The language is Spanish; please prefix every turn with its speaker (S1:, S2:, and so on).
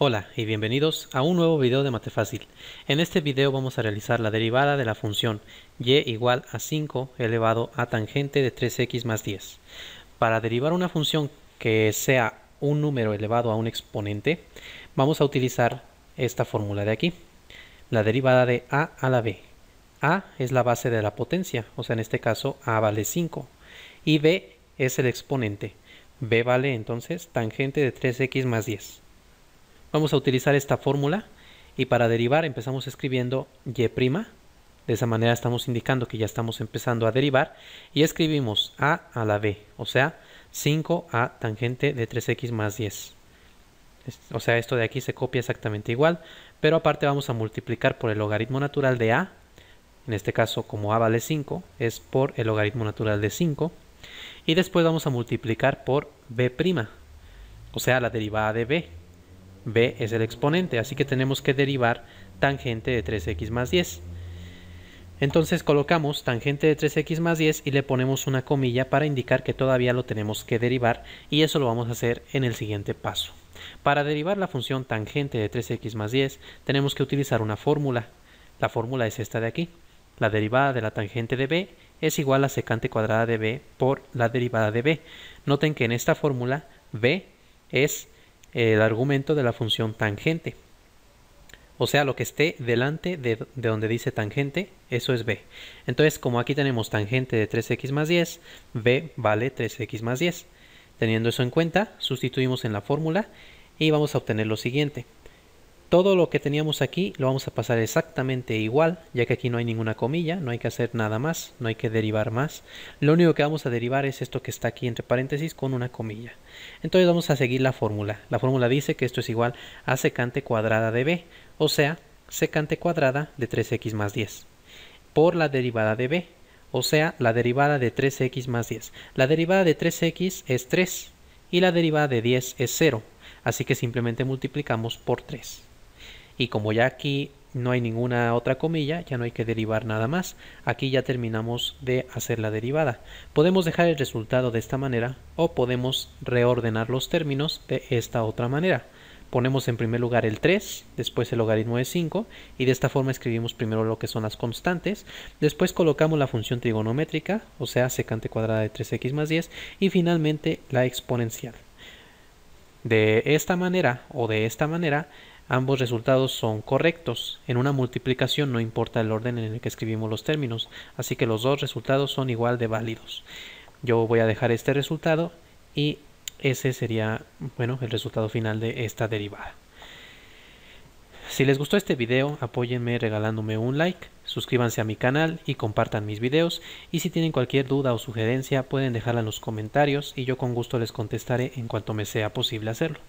S1: Hola y bienvenidos a un nuevo video de Mate En este video vamos a realizar la derivada de la función y igual a 5 elevado a tangente de 3x más 10. Para derivar una función que sea un número elevado a un exponente, vamos a utilizar esta fórmula de aquí, la derivada de a a la b. a es la base de la potencia, o sea en este caso a vale 5 y b es el exponente. b vale entonces tangente de 3x más 10. Vamos a utilizar esta fórmula y para derivar empezamos escribiendo y'. De esa manera estamos indicando que ya estamos empezando a derivar y escribimos a a la b, o sea, 5a tangente de 3x más 10. O sea, esto de aquí se copia exactamente igual, pero aparte vamos a multiplicar por el logaritmo natural de a, en este caso como a vale 5, es por el logaritmo natural de 5, y después vamos a multiplicar por b', o sea, la derivada de b, b es el exponente, así que tenemos que derivar tangente de 3x más 10. Entonces colocamos tangente de 3x más 10 y le ponemos una comilla para indicar que todavía lo tenemos que derivar y eso lo vamos a hacer en el siguiente paso. Para derivar la función tangente de 3x más 10 tenemos que utilizar una fórmula. La fórmula es esta de aquí. La derivada de la tangente de b es igual a secante cuadrada de b por la derivada de b. Noten que en esta fórmula b es eh, el argumento de la función tangente. O sea, lo que esté delante de, de, donde dice tangente, eso es b. Entonces, como aquí tenemos tangente de 3x más 10, b vale 3x más 10. Teniendo eso en cuenta, sustituimos en la fórmula y vamos a obtener lo siguiente. Todo lo que teníamos aquí lo vamos a pasar exactamente igual, ya que aquí no hay ninguna comilla, no hay que hacer nada más, no hay que derivar más. Lo único que vamos a derivar es esto que está aquí entre paréntesis con una comilla. Entonces vamos a seguir la fórmula. La fórmula dice que esto es igual a secante cuadrada de b, o sea, secante cuadrada de 3x más 10, por la derivada de b, o sea, la derivada de 3x más 10. La derivada de 3x es 3 y la derivada de 10 es 0, así que simplemente multiplicamos por 3 y como ya aquí no hay ninguna otra comilla, ya no hay que derivar nada más. Aquí ya terminamos de hacer la derivada. Podemos dejar el resultado de esta manera o podemos reordenar los términos de esta otra manera. Ponemos en primer lugar el 3, después el logaritmo de 5 y de esta forma escribimos primero lo que son las constantes. Después colocamos la función trigonométrica, o sea secante cuadrada de 3x más 10 y finalmente la exponencial. De esta manera o de esta manera Ambos resultados son correctos. En una multiplicación no importa el orden en el que escribimos los términos, así que los dos resultados son igual de válidos. Yo voy a dejar este resultado y ese sería, bueno, el resultado final de esta derivada. Si les gustó este video, apóyenme regalándome un like, suscríbanse a mi canal y compartan mis videos. Y si tienen cualquier duda o sugerencia, pueden dejarla en los comentarios y yo con gusto les contestaré en cuanto me sea posible hacerlo.